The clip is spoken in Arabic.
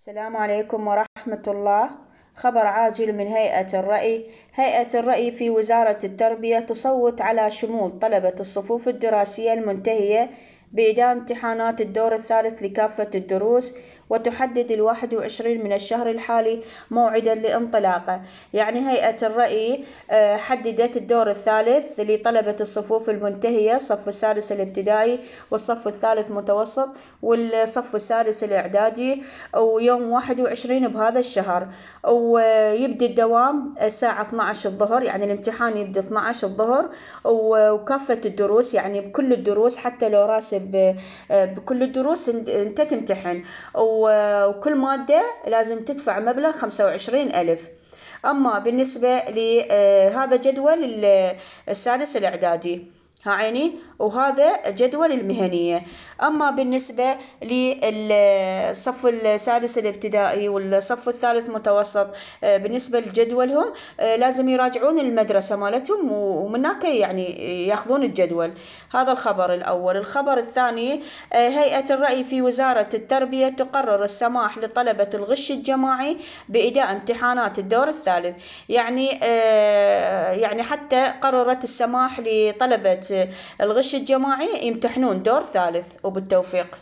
السلام عليكم ورحمة الله خبر عاجل من هيئة الرأي هيئة الرأي في وزارة التربية تصوت على شمول طلبة الصفوف الدراسية المنتهية بإدام امتحانات الدور الثالث لكافة الدروس وتحدد الواحد وعشرين من الشهر الحالي موعدا لانطلاقه يعني هيئة الرأي آه، حددت الدور الثالث لطلبة الصفوف المنتهية الصف السادس الابتدائي والصف الثالث متوسط والصف السادس الإعدادي ويوم واحد وعشرين بهذا الشهر ويبدي الدوام الساعة 12 الظهر يعني الامتحان يبدي 12 الظهر وكافة الدروس يعني بكل الدروس حتى لو راسب آه، بكل الدروس انت تمتحن و وكل مادة لازم تدفع مبلغ خمسة وعشرين ألف أما بالنسبة لهذا جدول السادس الإعدادي عيني وهذا جدول المهنية أما بالنسبة للصف السادس الابتدائي والصف الثالث متوسط آه، بالنسبة لجدولهم آه، لازم يراجعون المدرسة مالتهم ومن هناك يعني ياخذون الجدول هذا الخبر الأول الخبر الثاني آه، هيئة الرأي في وزارة التربية تقرر السماح لطلبة الغش الجماعي بإداء امتحانات الدور الثالث يعني يعني حتى قررت السماح لطلبة الغش الجماعي يمتحنون دور ثالث وبالتوفيق